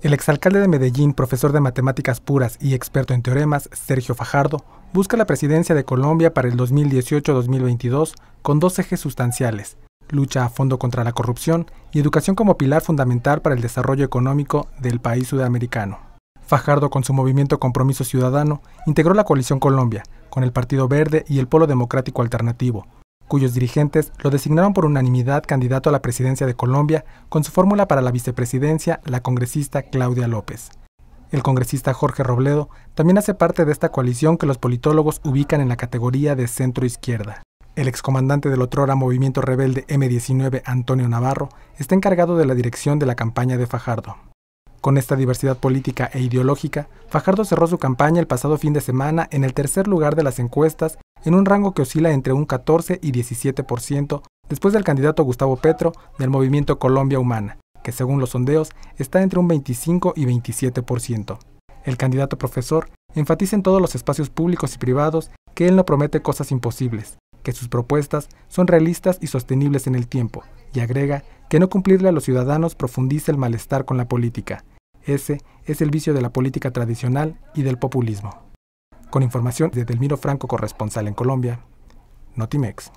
El exalcalde de Medellín, profesor de matemáticas puras y experto en teoremas, Sergio Fajardo, busca la presidencia de Colombia para el 2018-2022 con dos ejes sustanciales, lucha a fondo contra la corrupción y educación como pilar fundamental para el desarrollo económico del país sudamericano. Fajardo, con su movimiento Compromiso Ciudadano, integró la coalición Colombia, con el Partido Verde y el Polo Democrático Alternativo, cuyos dirigentes lo designaron por unanimidad candidato a la presidencia de Colombia con su fórmula para la vicepresidencia, la congresista Claudia López. El congresista Jorge Robledo también hace parte de esta coalición que los politólogos ubican en la categoría de centro izquierda. El excomandante del otrora movimiento rebelde M19, Antonio Navarro, está encargado de la dirección de la campaña de Fajardo. Con esta diversidad política e ideológica, Fajardo cerró su campaña el pasado fin de semana en el tercer lugar de las encuestas en un rango que oscila entre un 14 y 17% después del candidato Gustavo Petro del movimiento Colombia Humana, que según los sondeos está entre un 25 y 27%. El candidato profesor enfatiza en todos los espacios públicos y privados que él no promete cosas imposibles, que sus propuestas son realistas y sostenibles en el tiempo, y agrega que no cumplirle a los ciudadanos profundiza el malestar con la política. Ese es el vicio de la política tradicional y del populismo. Con información de Delmiro Franco, corresponsal en Colombia, Notimex.